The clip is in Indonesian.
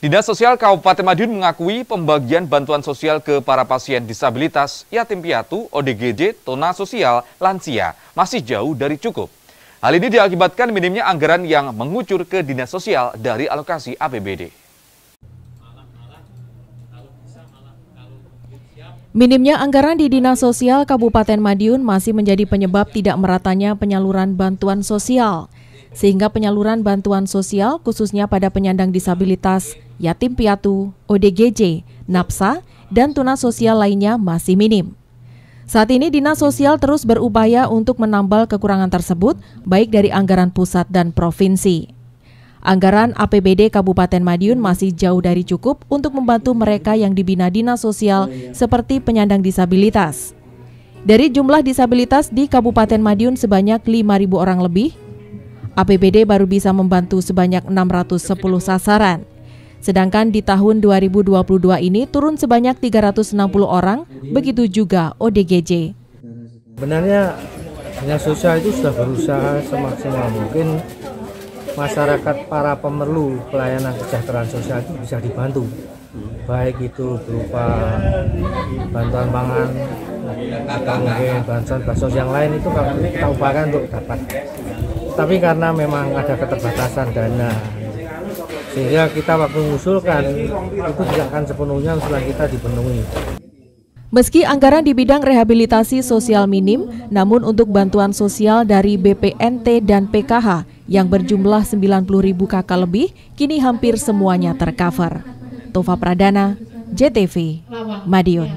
Dinas Sosial Kabupaten Madiun mengakui pembagian bantuan sosial ke para pasien disabilitas, yatim piatu, ODGJ, tona sosial, lansia masih jauh dari cukup. Hal ini diakibatkan minimnya anggaran yang mengucur ke Dinas Sosial dari alokasi APBD. Minimnya anggaran di Dinas Sosial Kabupaten Madiun masih menjadi penyebab tidak meratanya penyaluran bantuan sosial sehingga penyaluran bantuan sosial khususnya pada penyandang disabilitas, yatim piatu, ODGJ, NAPSA, dan tunas sosial lainnya masih minim. Saat ini Dinas Sosial terus berupaya untuk menambal kekurangan tersebut baik dari anggaran pusat dan provinsi. Anggaran APBD Kabupaten Madiun masih jauh dari cukup untuk membantu mereka yang dibina dinas sosial seperti penyandang disabilitas. Dari jumlah disabilitas di Kabupaten Madiun sebanyak 5.000 orang lebih, APBD baru bisa membantu sebanyak 610 sasaran. Sedangkan di tahun 2022 ini turun sebanyak 360 orang, begitu juga ODGJ. Sebenarnya dinas sosial itu sudah berusaha semaksimal mungkin masyarakat para pemerlu pelayanan kesejahteraan sosial itu bisa dibantu baik itu berupa bantuan pangan mungkin bantuan bansos yang lain itu kami kita upayakan untuk dapat tapi karena memang ada keterbatasan dana sehingga kita waktu mengusulkan itu tidak akan sepenuhnya usulan kita dipenuhi. Meski anggaran di bidang rehabilitasi sosial minim, namun untuk bantuan sosial dari BPNT dan PKH yang berjumlah 90 ribu kakak lebih, kini hampir semuanya tercover. Tova Pradana, JTV, Madiun.